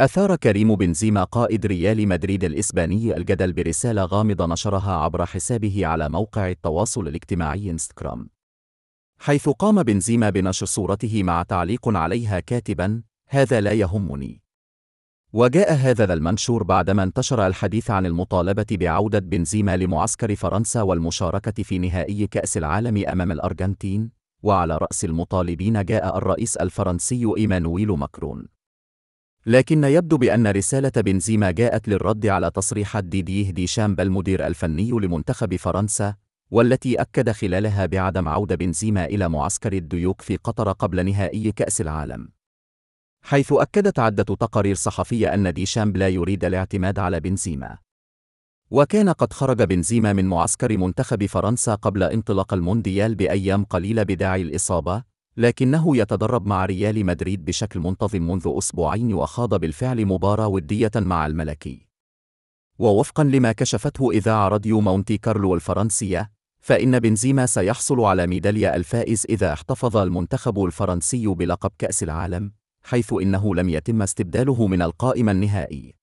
أثار كريم بنزيما قائد ريال مدريد الإسباني الجدل برسالة غامضة نشرها عبر حسابه على موقع التواصل الاجتماعي انستغرام حيث قام بنزيما بنشر صورته مع تعليق عليها كاتبا هذا لا يهمني وجاء هذا المنشور بعدما انتشر الحديث عن المطالبة بعودة بنزيما لمعسكر فرنسا والمشاركة في نهائي كأس العالم أمام الأرجنتين وعلى رأس المطالبين جاء الرئيس الفرنسي إيمانويل ماكرون لكن يبدو بأن رسالة بنزيما جاءت للرد على تصريحات ديديه ديشامب المدير الفني لمنتخب فرنسا والتي أكد خلالها بعدم عودة بنزيما إلى معسكر الديوك في قطر قبل نهائي كأس العالم حيث أكدت عدة تقارير صحفية أن ديشامب لا يريد الاعتماد على بنزيما وكان قد خرج بنزيما من معسكر منتخب فرنسا قبل انطلاق المونديال بأيام قليلة بداعي الإصابة لكنه يتدرب مع ريال مدريد بشكل منتظم منذ أسبوعين وخاض بالفعل مباراة ودية مع الملكي. ووفقا لما كشفته إذاعة راديو مونتي كارلو الفرنسية، فإن بنزيما سيحصل على ميدالية الفائز إذا احتفظ المنتخب الفرنسي بلقب كأس العالم، حيث إنه لم يتم استبداله من القائمة النهائي.